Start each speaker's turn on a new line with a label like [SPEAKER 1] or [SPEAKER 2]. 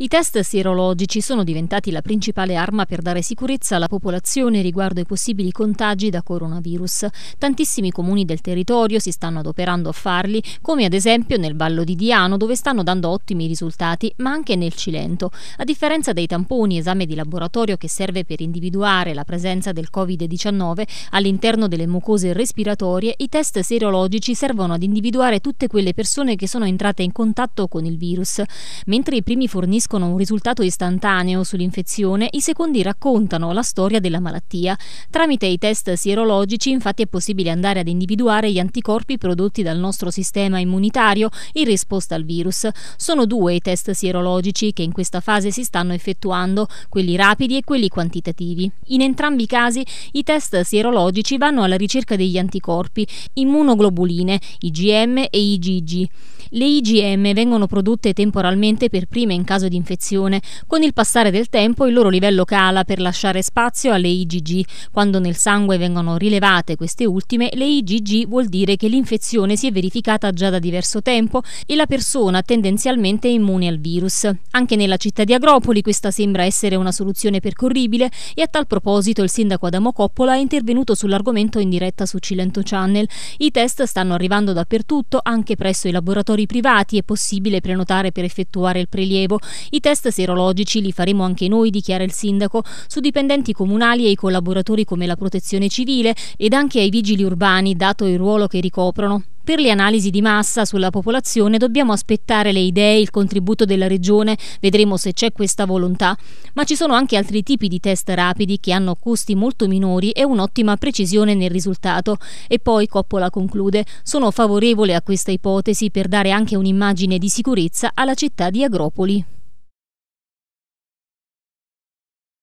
[SPEAKER 1] I test sierologici sono diventati la principale arma per dare sicurezza alla popolazione riguardo ai possibili contagi da coronavirus. Tantissimi comuni del territorio si stanno adoperando a farli, come ad esempio nel Vallo di Diano, dove stanno dando ottimi risultati, ma anche nel Cilento. A differenza dei tamponi, esame di laboratorio che serve per individuare la presenza del Covid-19 all'interno delle mucose respiratorie, i test serologici servono ad individuare tutte quelle persone che sono entrate in contatto con il virus, mentre i primi forniscono forniscono un risultato istantaneo sull'infezione, i secondi raccontano la storia della malattia. Tramite i test sierologici infatti è possibile andare ad individuare gli anticorpi prodotti dal nostro sistema immunitario in risposta al virus. Sono due i test sierologici che in questa fase si stanno effettuando, quelli rapidi e quelli quantitativi. In entrambi i casi i test sierologici vanno alla ricerca degli anticorpi, immunoglobuline, IgM e IgG. Le IgM vengono prodotte temporalmente per prime in caso di infezione. Con il passare del tempo il loro livello cala per lasciare spazio alle IgG. Quando nel sangue vengono rilevate queste ultime, le IgG vuol dire che l'infezione si è verificata già da diverso tempo e la persona tendenzialmente è immune al virus. Anche nella città di Agropoli questa sembra essere una soluzione percorribile e a tal proposito il sindaco Adamo Coppola è intervenuto sull'argomento in diretta su Cilento Channel. I test stanno arrivando dappertutto, anche presso i laboratori privati è possibile prenotare per effettuare il prelievo. I test serologici li faremo anche noi, dichiara il sindaco, su dipendenti comunali e i collaboratori come la protezione civile ed anche ai vigili urbani, dato il ruolo che ricoprono. Per le analisi di massa sulla popolazione dobbiamo aspettare le idee, il contributo della Regione, vedremo se c'è questa volontà, ma ci sono anche altri tipi di test rapidi che hanno costi molto minori e un'ottima precisione nel risultato. E poi Coppola conclude, sono favorevole a questa ipotesi per dare anche un'immagine di sicurezza alla città di Agropoli.